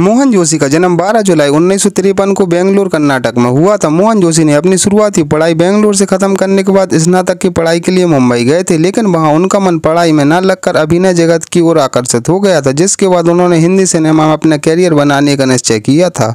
मोहन जोशी का जन्म 12 जुलाई उन्नीस को बेंगलुरु कर्नाटक में हुआ था मोहन जोशी ने अपनी शुरुआती पढ़ाई बेंगलुरु से खत्म करने के बाद स्नातक की पढ़ाई के लिए मुंबई गए थे लेकिन वहां उनका मन पढ़ाई में न लगकर अभिनय जगत की ओर आकर्षित हो गया था जिसके बाद उन्होंने हिंदी सिनेमा में अपना कैरियर बनाने का निश्चय किया था